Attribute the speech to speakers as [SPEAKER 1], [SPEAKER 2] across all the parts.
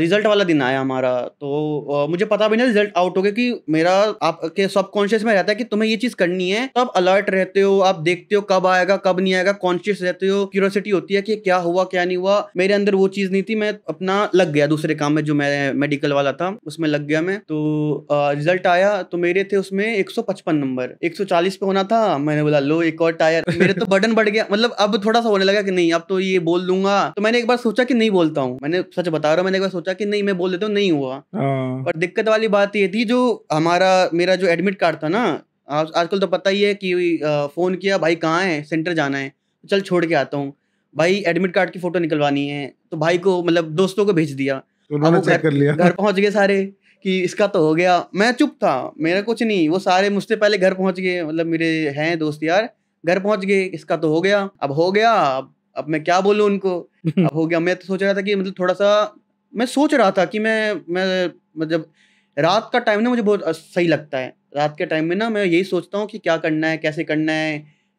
[SPEAKER 1] Result वाला दिन आया हमारा तो आ, मुझे पता भी नहीं रिजल्ट आउट हो गया कि मेरा आपके सबकॉन्शियस में रहता है कि तुम्हें ये चीज करनी है तो आप अलर्ट रहते हो आप देखते हो कब आएगा कब नहीं आएगा कॉन्शियस रहते हो क्यूरोसिटी होती है कि क्या हुआ क्या नहीं हुआ मेरे अंदर वो चीज नहीं थी मैं अपना लग गया दूसरे काम में जो मैं मेडिकल वाला था उसमें लग गया मैं तो आ, रिजल्ट आया तो मेरे थे उसमें एक नंबर एक पे होना था मैंने बोला लो एक और टायर मेरे तो बटन बढ़ गया मतलब अब थोड़ा सा होने लगा कि नहीं अब तो ये बोल दूंगा तो मैंने एक बार सोचा कि नहीं बोलता हूँ मैंने सच बता रहा हूँ मैंने एक बार सोचा कि नहीं मैं बोल देता हूँ नहीं हुआ हाँ। पर दिक्कत वाली बात ये थी जो हमारा मेरा जो एडमिट कार्ड था ना आजकल तो पता ही है कि फ़ोन किया भाई कहाँ है सेंटर जाना है चल छोड़ के आता हूँ भाई एडमिट कार्ड की फ़ोटो निकलवानी है तो भाई को मतलब दोस्तों को भेज दिया तो घर पहुंच गए सारे कि इसका तो हो गया मैं चुप था मेरा कुछ नहीं वो सारे मुझसे पहले घर पहुंच गए मतलब मेरे हैं दोस्त यार घर पहुंच गए इसका तो हो गया अब हो गया अब अब मैं क्या बोलूँ उनको अब हो गया मैं तो सोच रहा था कि मतलब थोड़ा सा मैं सोच रहा था कि मैं मैं मतलब रात का टाइम ना मुझे बहुत सही लगता है रात के टाइम में ना मैं यही सोचता हूँ कि क्या करना है कैसे करना है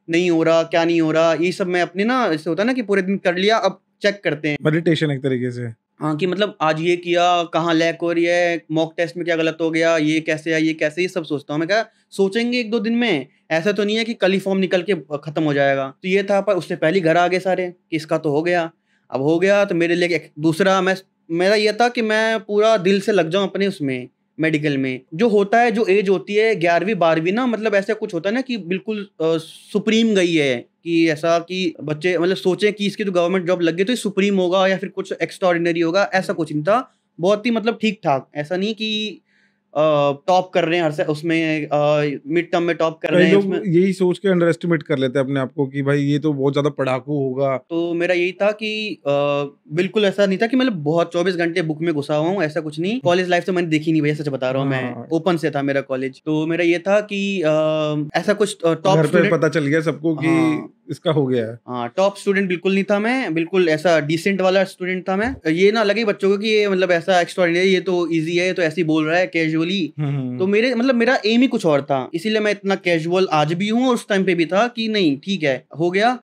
[SPEAKER 1] नहीं हो रहा क्या नहीं हो रहा ये सब मैं अपने ना इससे होता है ना कि पूरे दिन कर लिया अब चेक करते हैं मेडिटेशन एक तरीके से हाँ कि मतलब आज ये किया कहाँ लैक हो रही है मॉक टेस्ट में क्या गलत हो गया ये कैसे है ये कैसे ये सब सोचता हूँ मैं क्या सोचेंगे एक दो दिन में ऐसा तो नहीं है कि कल ही फॉर्म निकल के ख़त्म हो जाएगा तो ये था पर उससे पहले घर आ गए सारे कि इसका तो हो गया अब हो गया तो मेरे लिए दूसरा मैं मेरा यह था कि मैं पूरा दिल से लग जाऊँ अपने उसमें मेडिकल में जो होता है जो एज होती है ग्यारहवीं बारहवीं ना मतलब ऐसा कुछ होता है ना कि बिल्कुल सुप्रीम गई है कि ऐसा कि बच्चे मतलब सोचें कि इसकी जो गवर्नमेंट जॉब लग गई तो ये सुप्रीम होगा या फिर कुछ एक्स्ट्रा होगा ऐसा हम्म। कुछ नहीं था बहुत ही मतलब ठीक ठाक ऐसा नहीं कि टॉप कर रहे हैं हर उसमें मिड टर्म में टॉप कर रहे हैं यही सोच के अंडर एस्टिमेट कर लेते हैं अपने आप को कि भाई ये तो बहुत ज्यादा पढ़ाकू होगा तो मेरा यही था कि आ, बिल्कुल ऐसा नहीं था कि मतलब बहुत चौबीस घंटे बुक में घुसा हुआ हूँ ऐसा कुछ नहीं कॉलेज लाइफ से मैंने देखी नहीं भाई सच बता रहा हूँ मैं ओपन हाँ। से था मेरा कॉलेज तो मेरा ये था कि ऐसा कुछ टॉप पता चल गया सबको की इसका हो गया है हाँ टॉप स्टूडेंट बिल्कुल नहीं था मैं बिल्कुल ऐसा डिसेंट वाला स्टूडेंट था मैं ये ना लगे बच्चों को कि ये मतलब ऐसा एक्स्ट्रॉर्डिनरी ये तो इजी है ये तो ऐसे ही बोल रहा है कैजुअली हम्म, हम्म, हम्म। तो मेरे मतलब मेरा एम ही कुछ और था इसीलिए मैं इतना कैजुअल आज भी हूँ उस टाइम पे भी था कि नहीं ठीक है हो गया